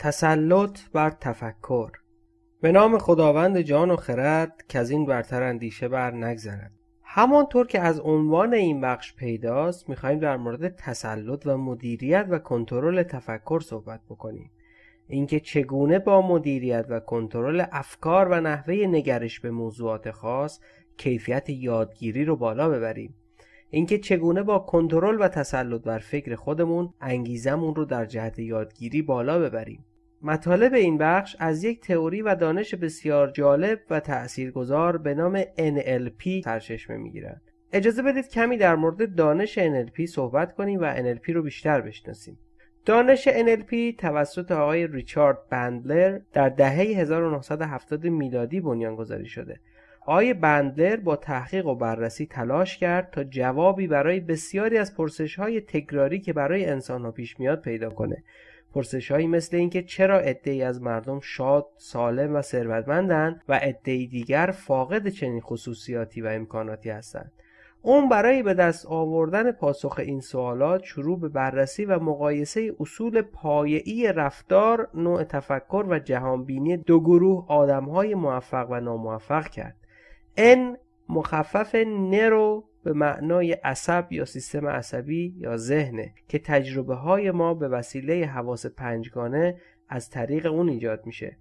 تسلط بر تفکر به نام خداوند جان و خرد که از این برتر اندیشه بر نگذرد همانطور که از عنوان این بخش پیداست میخواهیم در مورد تسلط و مدیریت و کنترل تفکر صحبت بکنیم اینکه چگونه با مدیریت و کنترل افکار و نحوه نگرش به موضوعات خاص کیفیت یادگیری رو بالا ببریم اینکه چگونه با کنترل و تسلط بر فکر خودمون انگیزمون رو در جهت یادگیری بالا ببریم مطالب این بخش از یک تئوری و دانش بسیار جالب و تاثیرگذار به نام NLP سرچشمه میگیرند. اجازه بدید کمی در مورد دانش NLP صحبت کنیم و NLP رو بیشتر بشناسیم. دانش NLP توسط آقای ریچارد بندلر در دهه 1970 میلادی بنیان گذاری شده. آقای بندلر با تحقیق و بررسی تلاش کرد تا جوابی برای بسیاری از پرسش های تکراری که برای انسان ها پیش میاد پیدا کنه پرسشهایی مثل اینکه چرا ای از مردم شاد، سالم و ثروتمندند و عدهای دیگر فاقد چنین خصوصیاتی و امکاناتی هستند. اون برای به دست آوردن پاسخ این سوالات شروع به بررسی و مقایسه اصول پایه‌ای رفتار، نوع تفکر و جهانبینی دو گروه آدمهای موفق و ناموفق کرد. ان، مخفف نرو به معنای عصب یا سیستم عصبی یا ذهنه که تجربه های ما به وسیله حواس پنجگانه از طریق اون ایجاد میشه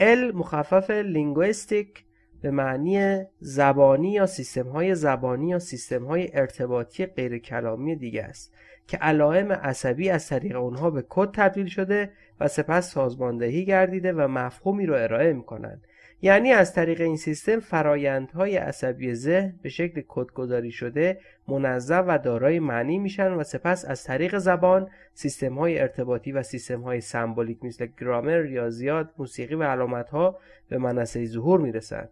L مخفف لینگویستیک به معنی زبانی یا سیستم های زبانی یا سیستم های ارتباطی غیر کلامی دیگه است که علائم عصبی از طریق اونها به کد تبدیل شده و سپس سازماندهی گردیده و مفهومی رو ارائه میکنند یعنی از طریق این سیستم فرایندهای عصبی ذهن به شکل کدگذاری شده منظم و دارای معنی میشن و سپس از طریق زبان سیستم های ارتباطی و سیستم های سمبولیک مثل گرامر، ریاضیات، موسیقی و علامت ها به منصه ظهور میرسند.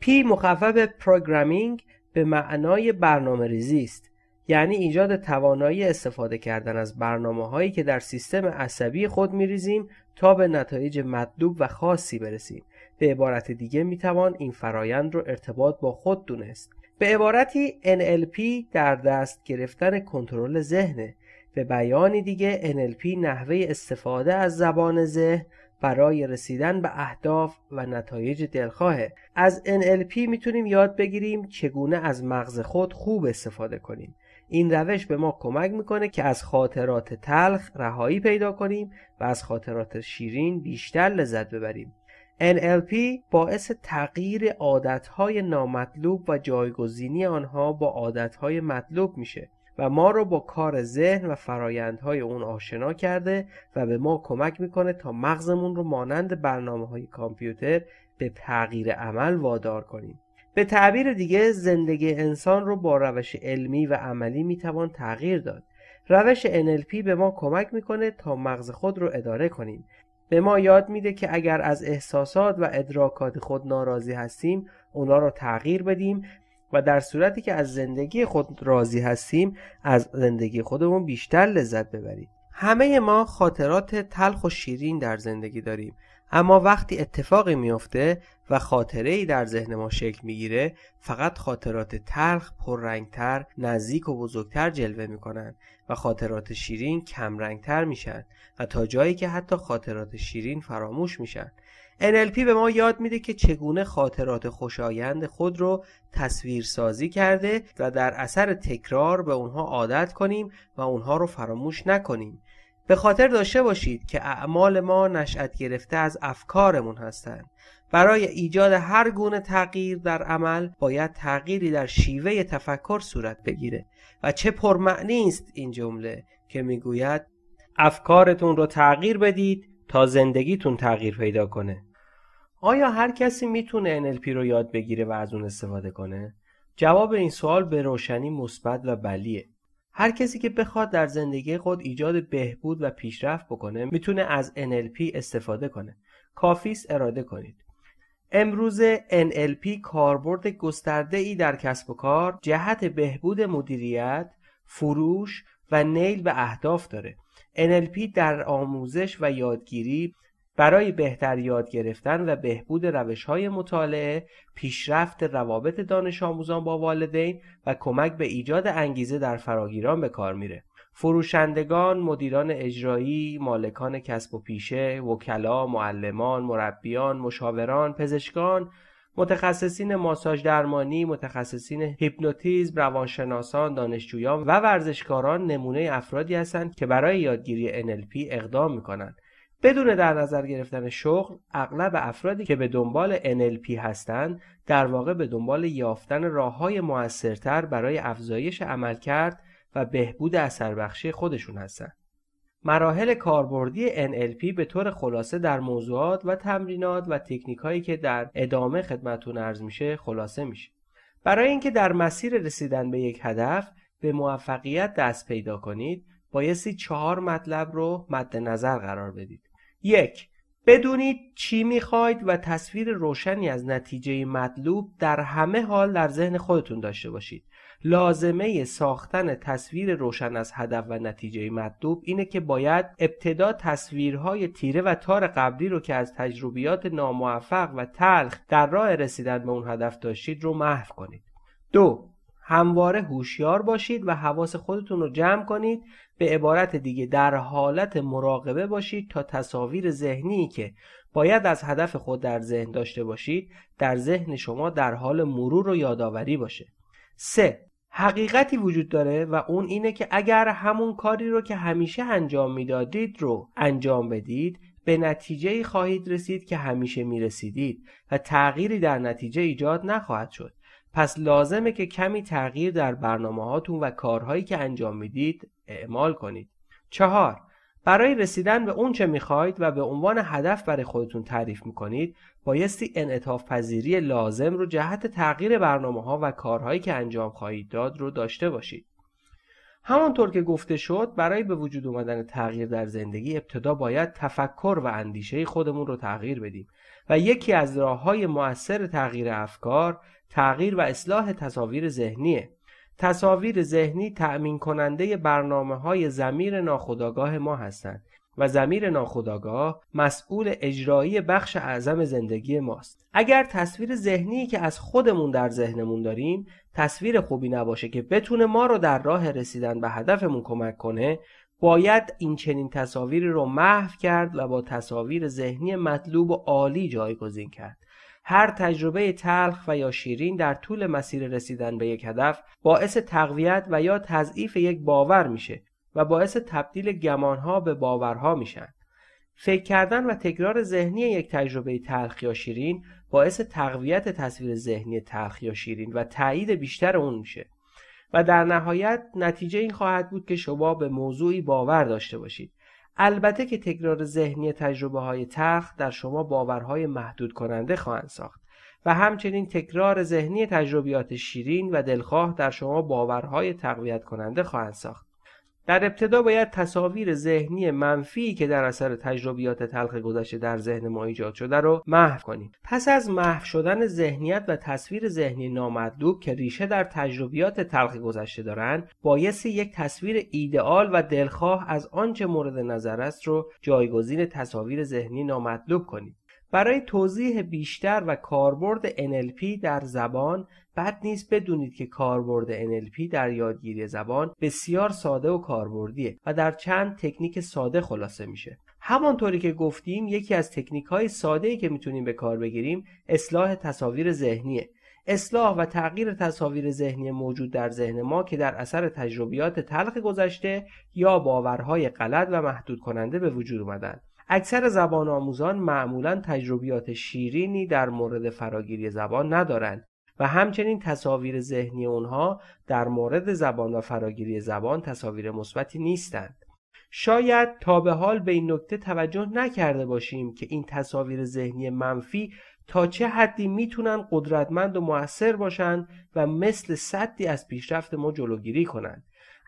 پی مخفف پروگرامینگ به معنای برنامه ریزی است یعنی ایجاد توانایی استفاده کردن از برنامه هایی که در سیستم عصبی خود میریزیم تا به نتایج مطلوب و خاصی برسیم به عبارت دیگه می توان این فرایند رو ارتباط با خود دونست به عبارتی NLP در دست گرفتن کنترل ذهنه به بیانی دیگه NLP نحوه استفاده از زبان ذهن برای رسیدن به اهداف و نتایج دلخواه. از NLP میتونیم یاد بگیریم چگونه از مغز خود خوب استفاده کنیم این روش به ما کمک میکنه که از خاطرات تلخ رهایی پیدا کنیم و از خاطرات شیرین بیشتر لذت ببریم NLP باعث تغییر عادتهای نامطلوب و جایگزینی آنها با عادتهای مطلوب میشه و ما رو با کار ذهن و فرایندهای اون آشنا کرده و به ما کمک میکنه تا مغزمون رو مانند برنامه های کامپیوتر به تغییر عمل وادار کنیم به تعبیر دیگه زندگی انسان رو با روش علمی و عملی میتوان تغییر داد روش NLP به ما کمک میکنه تا مغز خود رو اداره کنیم به ما یاد میده که اگر از احساسات و ادراکات خود ناراضی هستیم اونا رو تغییر بدیم و در صورتی که از زندگی خود راضی هستیم از زندگی خودمون بیشتر لذت ببریم همه ما خاطرات تلخ و شیرین در زندگی داریم اما وقتی اتفاقی میفته و خاطره ای در ذهن ما شکل میگیره فقط خاطرات تلخ پررنگتر نزدیک و بزرگتر جلوه میکنن و خاطرات شیرین کمرنگتر میشن و تا جایی که حتی خاطرات شیرین فراموش میشن NLP به ما یاد میده که چگونه خاطرات خوشایند خود رو تصویر سازی کرده و در اثر تکرار به اونها عادت کنیم و اونها رو فراموش نکنیم به خاطر داشته باشید که اعمال ما نشأت گرفته از افکارمون هستند برای ایجاد هر گونه تغییر در عمل باید تغییری در شیوه تفکر صورت بگیره و چه پرمعنی است این جمله که میگوید افکارتون رو تغییر بدید تا زندگیتون تغییر پیدا کنه آیا هر کسی میتونه NLP رو یاد بگیره و از اون استفاده کنه؟ جواب این سوال به روشنی مثبت و بلیه هر کسی که بخواد در زندگی خود ایجاد بهبود و پیشرفت بکنه میتونه از NLP استفاده کنه کافیس اراده کنید امروز NLP کاربرد گسترده ای در کسب و کار جهت بهبود مدیریت، فروش و نیل به اهداف داره. NLP در آموزش و یادگیری برای بهتر یاد گرفتن و بهبود های مطالعه، پیشرفت روابط دانش آموزان با والدین و کمک به ایجاد انگیزه در فراگیران به کار میره. فروشندگان، مدیران اجرایی، مالکان کسب و پیشه، وکلا، معلمان، مربیان، مشاوران، پزشکان، متخصصین ماساژ درمانی، متخصصین هیپنوتیزم، روانشناسان، دانشجویان و ورزشکاران نمونه افرادی هستند که برای یادگیری NLP اقدام میکنند بدون در نظر گرفتن شغل اغلب افرادی که به دنبال NLP هستند در واقع به دنبال یافتن راه های موثرتر برای افزایش عملکرد و بهبود اثربخشی خودشون هستند. مراحل کاربردی NLP به طور خلاصه در موضوعات و تمرینات و تکنیک هایی که در ادامه خدمتون ارز میشه خلاصه میشه. برای اینکه در مسیر رسیدن به یک هدف به موفقیت دست پیدا کنید، بایستی چهار مطلب رو مد نظر قرار بدید. یک بدونید چی میخواید و تصویر روشنی از نتیجه مطلوب در همه حال در ذهن خودتون داشته باشید لازمه ساختن تصویر روشن از هدف و نتیجه مطلوب اینه که باید ابتدا تصویرهای تیره و تار قبلی رو که از تجربیات ناموفق و تلخ در راه رسیدن به اون هدف داشتید رو محو کنید دو همواره هوشیار باشید و حواس خودتون رو جمع کنید به عبارت دیگه در حالت مراقبه باشید تا تصاویر ذهنی که باید از هدف خود در ذهن داشته باشید در ذهن شما در حال مرور و یادآوری باشه 3 حقیقتی وجود داره و اون اینه که اگر همون کاری رو که همیشه انجام میدادید رو انجام بدید به نتیجه خواهید رسید که همیشه می رسیدید و تغییری در نتیجه ایجاد نخواهد شد پس لازمه که کمی تغییر در برنامه هاتون و کارهایی که انجام میدید اعمال کنید. چهار برای رسیدن به اون چه میخواید و به عنوان هدف برای خودتون تعریف میکنید بایستی انعطاف پذیری لازم رو جهت تغییر برنامه ها و کارهایی که انجام خواهید داد رو داشته باشید. همانطور که گفته شد برای به وجود اومدن تغییر در زندگی ابتدا باید تفکر و اندیشه خودمون رو تغییر بدیم و یکی از راه های مؤثر تغییر افکار تغییر و اصلاح تصاویر ذهنیه تصاویر ذهنی تأمین کننده برنامه های زمیر ناخودآگاه ما هستند و زمیر ناخداگاه مسئول اجرایی بخش اعظم زندگی ماست اگر تصویر ذهنی که از خودمون در ذهنمون داریم تصویر خوبی نباشه که بتونه ما رو در راه رسیدن به هدفمون کمک کنه باید این چنین تصاویر رو محو کرد و با تصاویر ذهنی مطلوب و عالی جایگزین کرد هر تجربه تلخ و یا شیرین در طول مسیر رسیدن به یک هدف باعث تقویت و یا تضعیف یک باور میشه و باعث تبدیل گمانها به باورها میشن. فکر کردن و تکرار ذهنی یک تجربه تلخ یا شیرین باعث تقویت تصویر ذهنی تلخ یا شیرین و تایید بیشتر اون میشه و در نهایت نتیجه این خواهد بود که شما به موضوعی باور داشته باشید البته که تکرار ذهنی تجربه های تخت در شما باورهای محدود کننده خواهند ساخت و همچنین تکرار ذهنی تجربیات شیرین و دلخواه در شما باورهای تقویت کننده خواهند ساخت در ابتدا باید تصاویر ذهنی منفی که در اثر تجربیات تلخ گذشته در ذهن ما ایجاد شده رو محو کنیم پس از محو شدن ذهنیت و تصویر ذهنی نامطلوب که ریشه در تجربیات تلخ گذشته دارند بایستی یک تصویر ایدئال و دلخواه از آنچه مورد نظر است رو جایگزین تصاویر ذهنی نامطلوب کنید. برای توضیح بیشتر و کاربرد NLP در زبان بد نیست بدونید که کاربرد NLP در یادگیری زبان بسیار ساده و کاربردیه و در چند تکنیک ساده خلاصه میشه همانطوری که گفتیم یکی از تکنیک های ساده ای که میتونیم به کار بگیریم اصلاح تصاویر ذهنیه اصلاح و تغییر تصاویر ذهنی موجود در ذهن ما که در اثر تجربیات تلخ گذشته یا باورهای غلط و محدود کننده به وجود اومدن اکثر زبان آموزان معمولا تجربیات شیرینی در مورد فراگیری زبان ندارند و همچنین تصاویر ذهنی اونها در مورد زبان و فراگیری زبان تصاویر مثبتی نیستند شاید تا به حال به این نکته توجه نکرده باشیم که این تصاویر ذهنی منفی تا چه حدی میتونن قدرتمند و موثر باشند و مثل صدی از پیشرفت ما جلوگیری کنند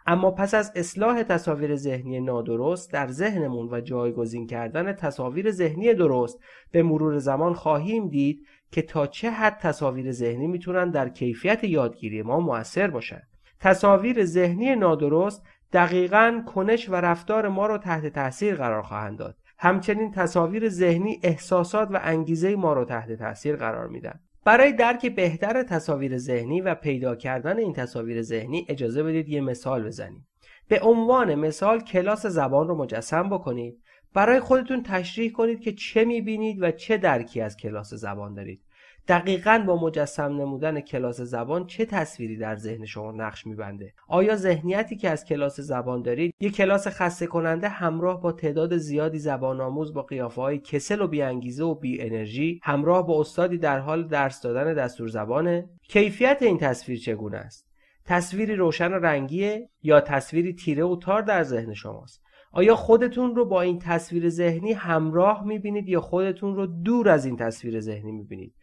اما پس از اصلاح تصاویر ذهنی نادرست در ذهنمون و جایگزین کردن تصاویر ذهنی درست به مرور زمان خواهیم دید که تا چه حد تصاویر ذهنی میتونن در کیفیت یادگیری ما موثر باشند. تصاویر ذهنی نادرست دقیقا کنش و رفتار ما رو تحت تاثیر قرار خواهند داد همچنین تصاویر ذهنی احساسات و انگیزه ما رو تحت تاثیر قرار میدن برای درک بهتر تصاویر ذهنی و پیدا کردن این تصاویر ذهنی اجازه بدید یه مثال بزنیم به عنوان مثال کلاس زبان رو مجسم بکنید برای خودتون تشریح کنید که چه میبینید و چه درکی از کلاس زبان دارید دقیقا با مجسم نمودن کلاس زبان چه تصویری در ذهن شما نقش میبنده آیا ذهنیتی که از کلاس زبان دارید یک کلاس خسته کننده همراه با تعداد زیادی زبان آموز با قیافه های کسل و بیانگیزه و بی انرژی همراه با استادی در حال درس دادن دستور زبانه کیفیت این تصویر چگونه است تصویری روشن و رنگیه یا تصویری تیره و تار در ذهن شماست آیا خودتون رو با این تصویر ذهنی همراه میبینید یا خودتون رو دور از این تصویر ذهنی میبینید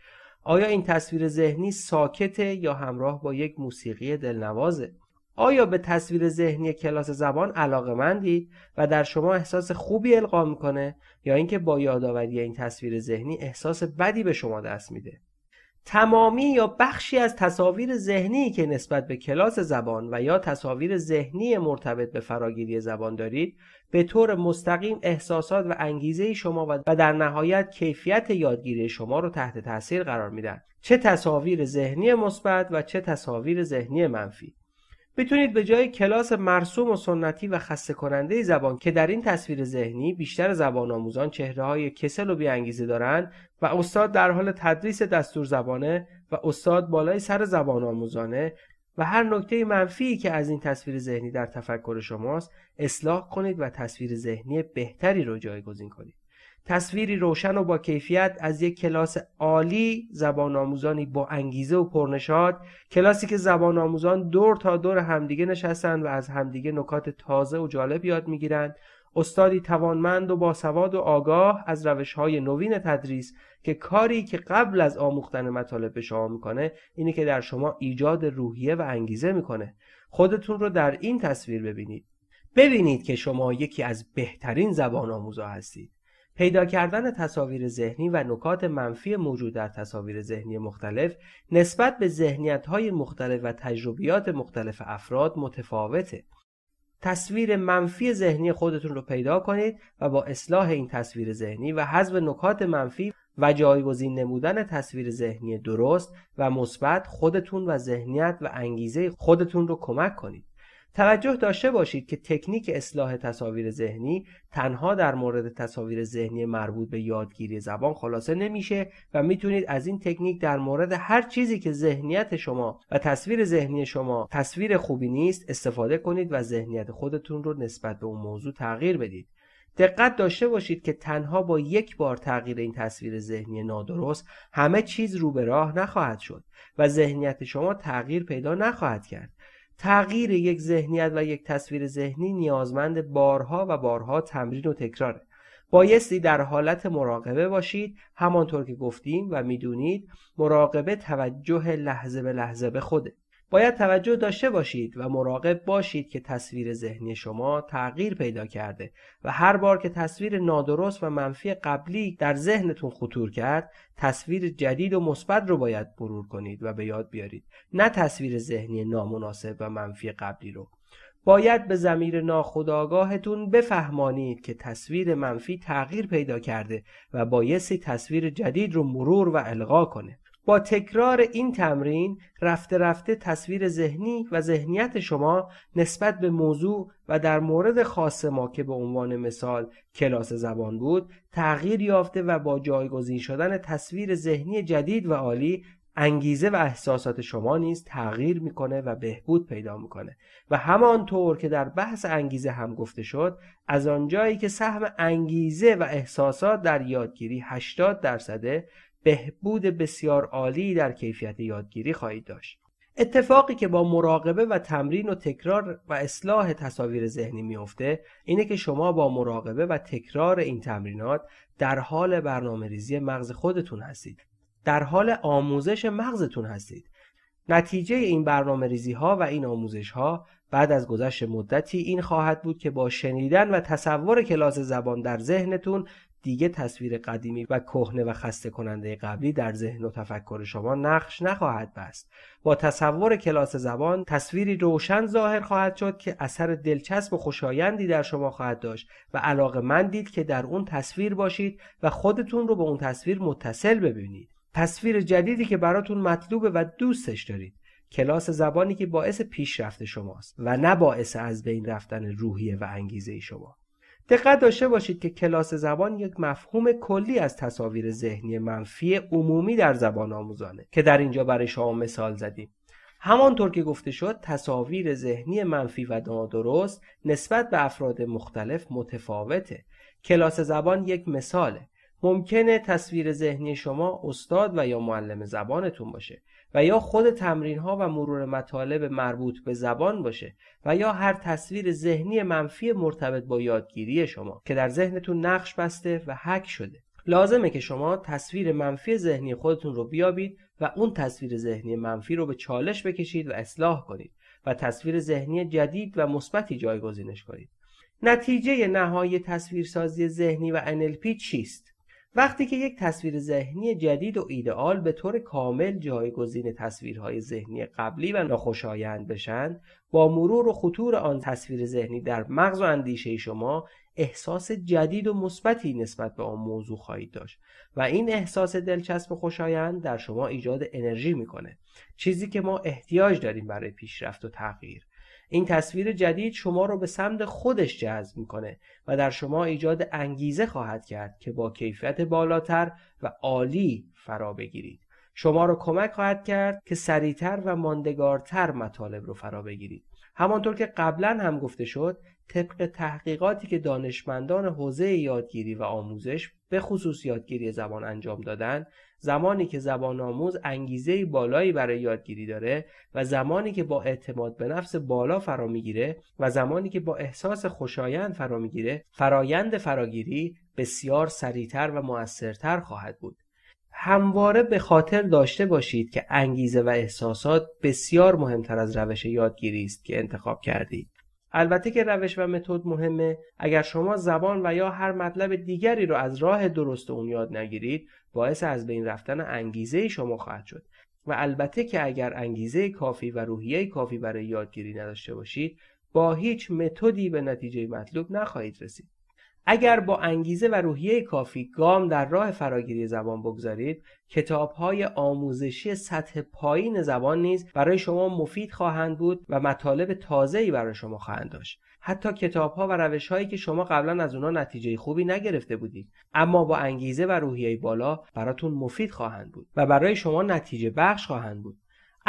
آیا این تصویر ذهنی ساکته یا همراه با یک موسیقی دلنوازه؟ آیا به تصویر ذهنی کلاس زبان مندید و در شما احساس خوبی القا میکنه یا اینکه با یادآوری این تصویر ذهنی احساس بدی به شما دست میده؟ تمامی یا بخشی از تصاویر ذهنی که نسبت به کلاس زبان و یا تصاویر ذهنی مرتبط به فراگیری زبان دارید به طور مستقیم احساسات و انگیزه شما و در نهایت کیفیت یادگیری شما رو تحت تاثیر قرار میدن چه تصاویر ذهنی مثبت و چه تصاویر ذهنی منفی میتونید به جای کلاس مرسوم و سنتی و خسته کننده زبان که در این تصویر ذهنی بیشتر زبان آموزان چهره های کسل و بیانگیزه دارند و استاد در حال تدریس دستور زبانه و استاد بالای سر زبان آموزانه و هر نکته منفی که از این تصویر ذهنی در تفکر شماست اصلاح کنید و تصویر ذهنی بهتری رو جایگزین کنید. تصویری روشن و با کیفیت از یک کلاس عالی زبان آموزانی با انگیزه و پرنشاد کلاسی که زبان آموزان دور تا دور همدیگه نشستن و از همدیگه نکات تازه و جالب یاد میگیرند استادی توانمند و باسواد و آگاه از روش های نوین تدریس که کاری که قبل از آموختن مطالب به شما میکنه اینه که در شما ایجاد روحیه و انگیزه میکنه خودتون رو در این تصویر ببینید ببینید که شما یکی از بهترین زبان آموزا هستید پیدا کردن تصاویر ذهنی و نکات منفی موجود در تصاویر ذهنی مختلف نسبت به های مختلف و تجربیات مختلف افراد متفاوته. تصویر منفی ذهنی خودتون رو پیدا کنید و با اصلاح این تصویر ذهنی و حذف نکات منفی و جایگزین نمودن تصویر ذهنی درست و مثبت خودتون و ذهنیت و انگیزه خودتون رو کمک کنید. توجه داشته باشید که تکنیک اصلاح تصاویر ذهنی تنها در مورد تصاویر ذهنی مربوط به یادگیری زبان خلاصه نمیشه و میتونید از این تکنیک در مورد هر چیزی که ذهنیت شما و تصویر ذهنی شما تصویر خوبی نیست استفاده کنید و ذهنیت خودتون رو نسبت به اون موضوع تغییر بدید دقت داشته باشید که تنها با یک بار تغییر این تصویر ذهنی نادرست همه چیز رو به راه نخواهد شد و ذهنیت شما تغییر پیدا نخواهد کرد تغییر یک ذهنیت و یک تصویر ذهنی نیازمند بارها و بارها تمرین و تکراره بایستی در حالت مراقبه باشید همانطور که گفتیم و میدونید مراقبه توجه لحظه به لحظه به خوده باید توجه داشته باشید و مراقب باشید که تصویر ذهنی شما تغییر پیدا کرده و هر بار که تصویر نادرست و منفی قبلی در ذهنتون خطور کرد تصویر جدید و مثبت رو باید مرور کنید و به یاد بیارید نه تصویر ذهنی نامناسب و منفی قبلی رو باید به زمیر ناخودآگاهتون بفهمانید که تصویر منفی تغییر پیدا کرده و بایستی تصویر جدید رو مرور و القا کنه با تکرار این تمرین رفته رفته تصویر ذهنی و ذهنیت شما نسبت به موضوع و در مورد خاص ما که به عنوان مثال کلاس زبان بود تغییر یافته و با جایگزین شدن تصویر ذهنی جدید و عالی انگیزه و احساسات شما نیز تغییر میکنه و بهبود پیدا میکنه و همانطور که در بحث انگیزه هم گفته شد از آنجایی که سهم انگیزه و احساسات در یادگیری 80 درصده بهبود بسیار عالی در کیفیت یادگیری خواهید داشت اتفاقی که با مراقبه و تمرین و تکرار و اصلاح تصاویر ذهنی میفته اینه که شما با مراقبه و تکرار این تمرینات در حال برنامه ریزی مغز خودتون هستید در حال آموزش مغزتون هستید نتیجه این برنامه ریزی ها و این آموزش ها بعد از گذشت مدتی این خواهد بود که با شنیدن و تصور کلاس زبان در ذهنتون دیگه تصویر قدیمی و کهنه و خسته کننده قبلی در ذهن و تفکر شما نقش نخواهد بست با تصور کلاس زبان تصویری روشن ظاهر خواهد شد که اثر دلچسب و خوشایندی در شما خواهد داشت و علاقه من دید که در اون تصویر باشید و خودتون رو به اون تصویر متصل ببینید تصویر جدیدی که براتون مطلوبه و دوستش دارید کلاس زبانی که باعث پیشرفت شماست و نه باعث از بین رفتن روحیه و انگیزه شما دقت داشته باشید که کلاس زبان یک مفهوم کلی از تصاویر ذهنی منفی عمومی در زبان آموزانه که در اینجا برای شما مثال زدیم همانطور که گفته شد تصاویر ذهنی منفی و نادرست نسبت به افراد مختلف متفاوته کلاس زبان یک مثاله ممکنه تصویر ذهنی شما استاد و یا معلم زبانتون باشه و یا خود تمرین ها و مرور مطالب مربوط به زبان باشه و یا هر تصویر ذهنی منفی مرتبط با یادگیری شما که در ذهنتون نقش بسته و حک شده لازمه که شما تصویر منفی ذهنی خودتون رو بیابید و اون تصویر ذهنی منفی رو به چالش بکشید و اصلاح کنید و تصویر ذهنی جدید و مثبتی جایگزینش کنید نتیجه نهایی تصویرسازی ذهنی و NLP چیست وقتی که یک تصویر ذهنی جدید و ایدئال به طور کامل جایگزین تصویرهای ذهنی قبلی و ناخوشایند بشن با مرور و خطور آن تصویر ذهنی در مغز و اندیشه شما احساس جدید و مثبتی نسبت به آن موضوع خواهید داشت و این احساس دلچسب و خوشایند در شما ایجاد انرژی میکنه چیزی که ما احتیاج داریم برای پیشرفت و تغییر این تصویر جدید شما رو به سمت خودش جذب میکنه و در شما ایجاد انگیزه خواهد کرد که با کیفیت بالاتر و عالی فرا بگیرید شما رو کمک خواهد کرد که سریعتر و ماندگارتر مطالب رو فرا بگیرید همانطور که قبلا هم گفته شد طبق تحقیقاتی که دانشمندان حوزه یادگیری و آموزش به خصوص یادگیری زبان انجام دادن زمانی که زبان آموز انگیزه بالایی برای یادگیری داره و زمانی که با اعتماد به نفس بالا فرا میگیره و زمانی که با احساس خوشایند فرا میگیره فرایند فراگیری بسیار سریعتر و موثرتر خواهد بود همواره به خاطر داشته باشید که انگیزه و احساسات بسیار مهمتر از روش یادگیری است که انتخاب کردید البته که روش و متد مهمه اگر شما زبان و یا هر مطلب دیگری را از راه درست اون یاد نگیرید باعث از بین رفتن انگیزه شما خواهد شد و البته که اگر انگیزه کافی و روحیه کافی برای یادگیری نداشته باشید با هیچ متدی به نتیجه مطلوب نخواهید رسید اگر با انگیزه و روحیه کافی گام در راه فراگیری زبان بگذارید کتاب‌های آموزشی سطح پایین زبان نیز برای شما مفید خواهند بود و مطالب تازه‌ای برای شما خواهند داشت حتی کتاب‌ها و هایی که شما قبلا از اونا نتیجه خوبی نگرفته بودید اما با انگیزه و روحیه بالا براتون مفید خواهند بود و برای شما نتیجه بخش خواهند بود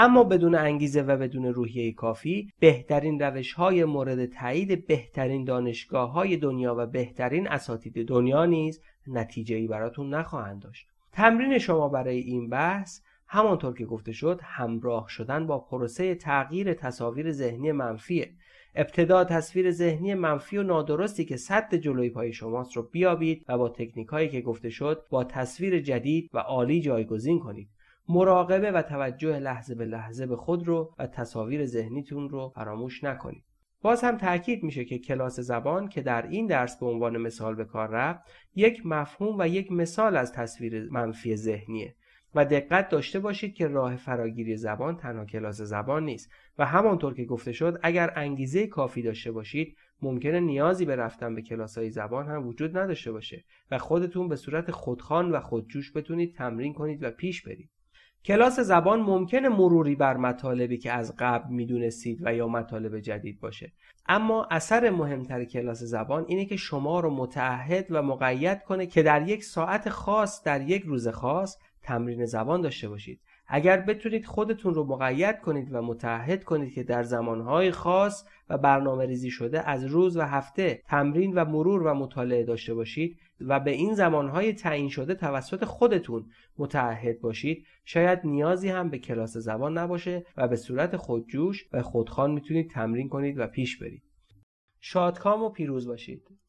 اما بدون انگیزه و بدون روحیه کافی بهترین روش های مورد تایید بهترین دانشگاه های دنیا و بهترین اساتید دنیا نیز نتیجه ای براتون نخواهند داشت تمرین شما برای این بحث همانطور که گفته شد همراه شدن با پروسه تغییر تصاویر ذهنی منفیه ابتدا تصویر ذهنی منفی و نادرستی که صد جلوی پای شماست رو بیابید و با تکنیک هایی که گفته شد با تصویر جدید و عالی جایگزین کنید مراقبه و توجه لحظه به لحظه به خود رو و تصاویر ذهنیتون رو فراموش نکنید باز هم تاکید میشه که کلاس زبان که در این درس به عنوان مثال به کار رفت یک مفهوم و یک مثال از تصویر منفی ذهنیه و دقت داشته باشید که راه فراگیری زبان تنها کلاس زبان نیست و همانطور که گفته شد اگر انگیزه کافی داشته باشید ممکنه نیازی به رفتن به کلاس های زبان هم وجود نداشته باشه و خودتون به صورت خودخوان و خودجوش بتونید تمرین کنید و پیش برید کلاس زبان ممکنه مروری بر مطالبی که از قبل میدونستید و یا مطالب جدید باشه اما اثر مهمتر کلاس زبان اینه که شما رو متعهد و مقید کنه که در یک ساعت خاص در یک روز خاص تمرین زبان داشته باشید اگر بتونید خودتون رو مقید کنید و متعهد کنید که در زمانهای خاص و برنامه ریزی شده از روز و هفته تمرین و مرور و مطالعه داشته باشید و به این زمانهای تعیین شده توسط خودتون متعهد باشید شاید نیازی هم به کلاس زبان نباشه و به صورت خودجوش و خودخوان میتونید تمرین کنید و پیش برید شادکام و پیروز باشید